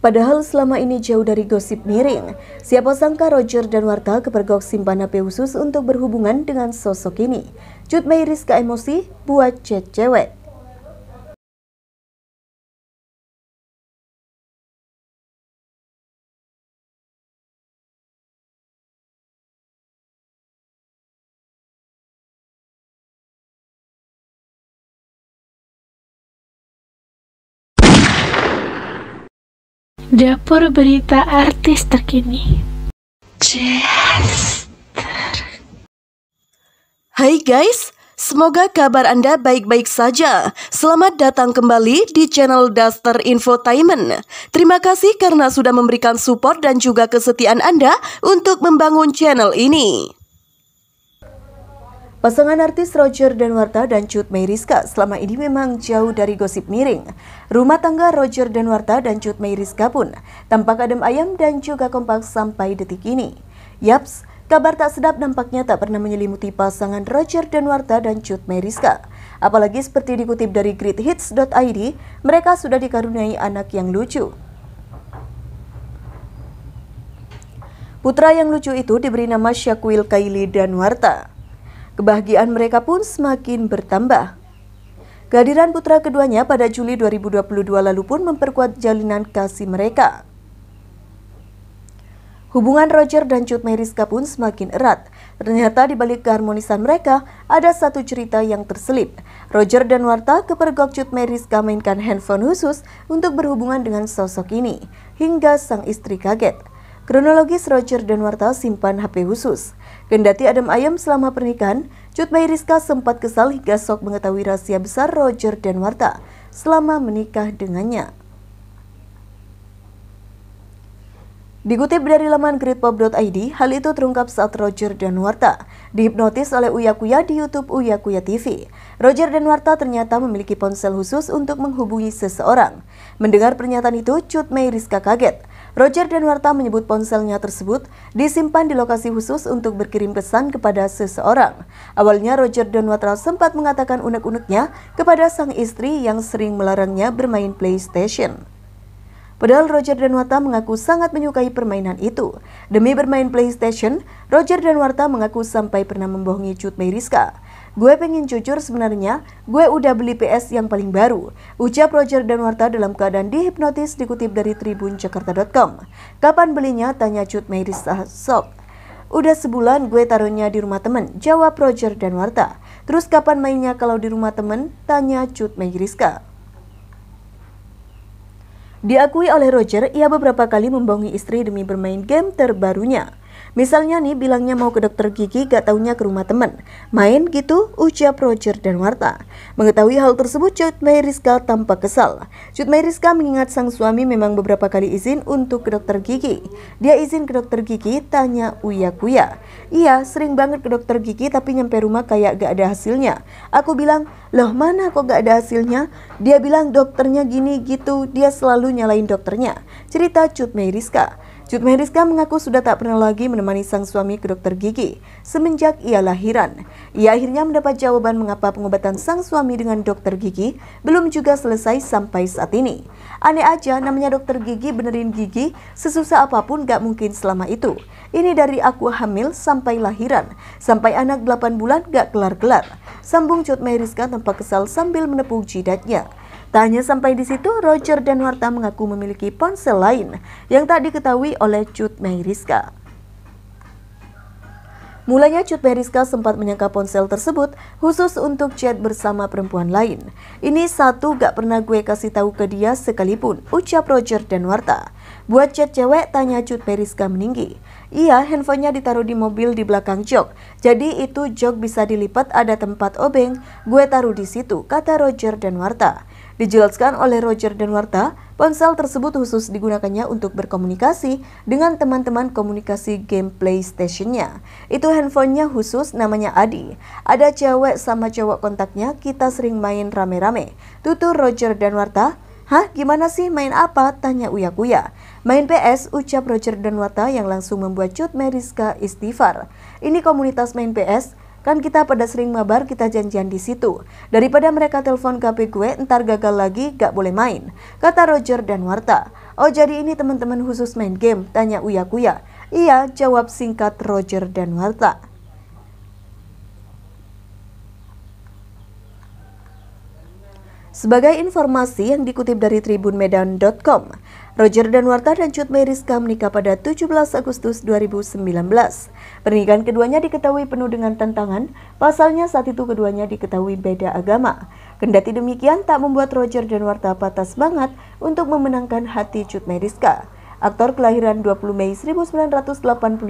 Padahal selama ini jauh dari gosip miring, siapa sangka Roger dan Warta kepergok simpan HP khusus untuk berhubungan dengan sosok ini. Cut Mayris ke emosi buat cewek. Dapur berita artis terkini. Jester. Hai guys, semoga kabar Anda baik-baik saja. Selamat datang kembali di channel Duster Infotainment. Terima kasih karena sudah memberikan support dan juga kesetiaan Anda untuk membangun channel ini. Pasangan artis Roger dan Warta dan Cut Meiriska selama ini memang jauh dari gosip miring. Rumah tangga Roger dan Warta dan Cut Meiriska pun tampak adem ayam dan juga kompak sampai detik ini. Yaps, kabar tak sedap nampaknya tak pernah menyelimuti pasangan Roger dan Warta dan Cut Meiriska. Apalagi seperti dikutip dari grithits.id, mereka sudah dikaruniai anak yang lucu. Putra yang lucu itu diberi nama Syakwil Kaili dan Warta. Kebahagiaan mereka pun semakin bertambah. Kehadiran putra keduanya pada Juli 2022 lalu pun memperkuat jalinan kasih mereka. Hubungan Roger dan Cut Meriska pun semakin erat. Ternyata di balik keharmonisan mereka, ada satu cerita yang terselip. Roger dan Warta kepergok Cut Meriska mainkan handphone khusus untuk berhubungan dengan sosok ini, hingga sang istri kaget. Kronologis Roger dan Warta simpan HP khusus. Kendati adem ayam selama pernikahan, Cut Mai sempat kesal hingga sok mengetahui rahasia besar Roger dan Warta selama menikah dengannya. Dikutip dari laman gridpop.id, hal itu terungkap saat Roger dan Warta dihipnotis oleh Uya Kuya di YouTube Uya Kuya TV. Roger dan Warta ternyata memiliki ponsel khusus untuk menghubungi seseorang. Mendengar pernyataan itu, Cut Mei kaget. Roger Warta menyebut ponselnya tersebut disimpan di lokasi khusus untuk berkirim pesan kepada seseorang. Awalnya Roger Warta sempat mengatakan unek-uneknya kepada sang istri yang sering melarangnya bermain PlayStation. Padahal Roger Warta mengaku sangat menyukai permainan itu. Demi bermain PlayStation, Roger Warta mengaku sampai pernah membohongi Cut Meyriska. Gue pengen jujur sebenarnya, gue udah beli PS yang paling baru. Ucap Roger Danuarta dalam keadaan dihipnotis dikutip dari Tribun Jakarta.com. Kapan belinya? Tanya Cut Meirisa Sok. Udah sebulan gue taruhnya di rumah temen, jawab Roger Danuarta. Terus kapan mainnya kalau di rumah temen? Tanya Cut Meiriska. Diakui oleh Roger, ia beberapa kali membohongi istri demi bermain game terbarunya. Misalnya nih bilangnya mau ke dokter gigi gak taunya ke rumah temen. Main gitu ucap Roger dan Warta. Mengetahui hal tersebut Cut Rizka tampak kesal. Cut Rizka mengingat sang suami memang beberapa kali izin untuk ke dokter gigi. Dia izin ke dokter gigi tanya Uya Kuya. Iya sering banget ke dokter gigi tapi nyampe rumah kayak gak ada hasilnya. Aku bilang loh mana kok gak ada hasilnya? Dia bilang dokternya gini gitu dia selalu nyalain dokternya. Cerita Cut Rizka. Cut Meriska mengaku sudah tak pernah lagi menemani sang suami ke dokter gigi semenjak ia lahiran. Ia akhirnya mendapat jawaban mengapa pengobatan sang suami dengan dokter gigi belum juga selesai sampai saat ini. Aneh aja namanya dokter gigi benerin gigi sesusah apapun gak mungkin selama itu. Ini dari aku hamil sampai lahiran, sampai anak 8 bulan gak kelar-kelar. Sambung Cut Meriska tanpa kesal sambil menepuk jidatnya. Tak hanya sampai di situ, Roger dan Warta mengaku memiliki ponsel lain yang tak diketahui oleh Cut Mayriska. Mulanya Cut Mayriska sempat menyangka ponsel tersebut khusus untuk chat bersama perempuan lain. Ini satu gak pernah gue kasih tahu ke dia sekalipun, ucap Roger dan Warta. Buat chat cewek, tanya Cut Periska meninggi. Iya, handphonenya ditaruh di mobil di belakang jok. Jadi itu jok bisa dilipat ada tempat obeng. Gue taruh di situ, kata Roger dan Warta. Dijelaskan oleh Roger dan Warta, ponsel tersebut khusus digunakannya untuk berkomunikasi dengan teman-teman komunikasi game PlayStation-nya. Itu handphonenya khusus namanya Adi. Ada cewek sama cowok kontaknya, kita sering main rame-rame. Tutur Roger dan Warta, Hah, gimana sih main apa? Tanya Uya Kuya. Main PS, ucap Roger dan Wata yang langsung membuat Cut Meriska istighfar. Ini komunitas main PS, kan kita pada sering mabar kita janjian di situ. Daripada mereka telepon KP gue, entar gagal lagi, gak boleh main. Kata Roger dan Warta. Oh jadi ini teman-teman khusus main game? Tanya Uya Kuya. Iya, jawab singkat Roger dan Warta. Sebagai informasi yang dikutip dari tribunmedan.com, Roger dan Warta dan Cut Meriska menikah pada 17 Agustus 2019. Pernikahan keduanya diketahui penuh dengan tantangan, pasalnya saat itu keduanya diketahui beda agama. Kendati demikian, tak membuat Roger dan Warta patah semangat untuk memenangkan hati Cut Meriska. Aktor kelahiran 20 Mei 1982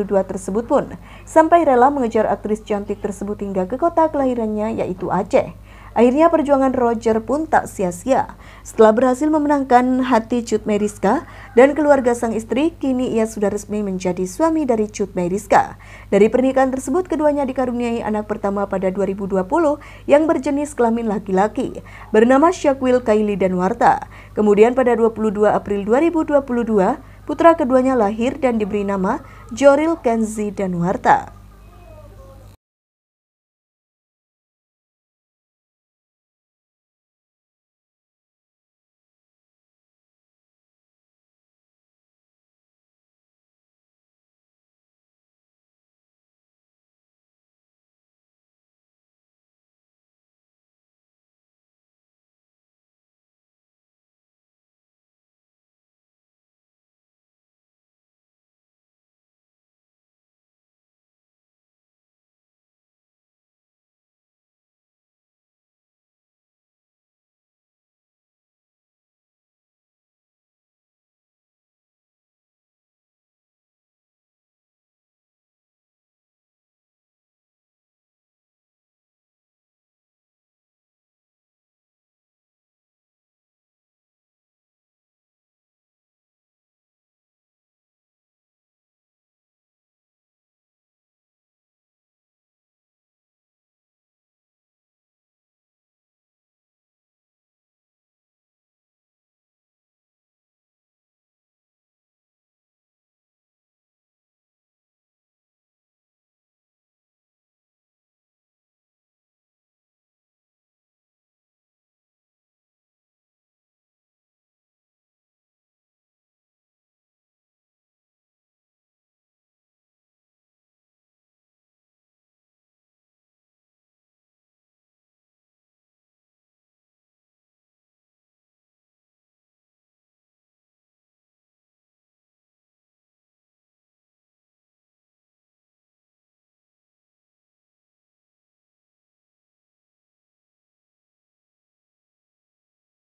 tersebut pun sampai rela mengejar aktris cantik tersebut hingga ke kota kelahirannya yaitu Aceh. Akhirnya perjuangan Roger pun tak sia-sia. Setelah berhasil memenangkan hati Cut Meriska dan keluarga sang istri, kini ia sudah resmi menjadi suami dari Cut Meriska. Dari pernikahan tersebut, keduanya dikaruniai anak pertama pada 2020 yang berjenis kelamin laki-laki, bernama Syakwil Kaili dan Warta. Kemudian pada 22 April 2022, putra keduanya lahir dan diberi nama Joril Kenzi dan Warta.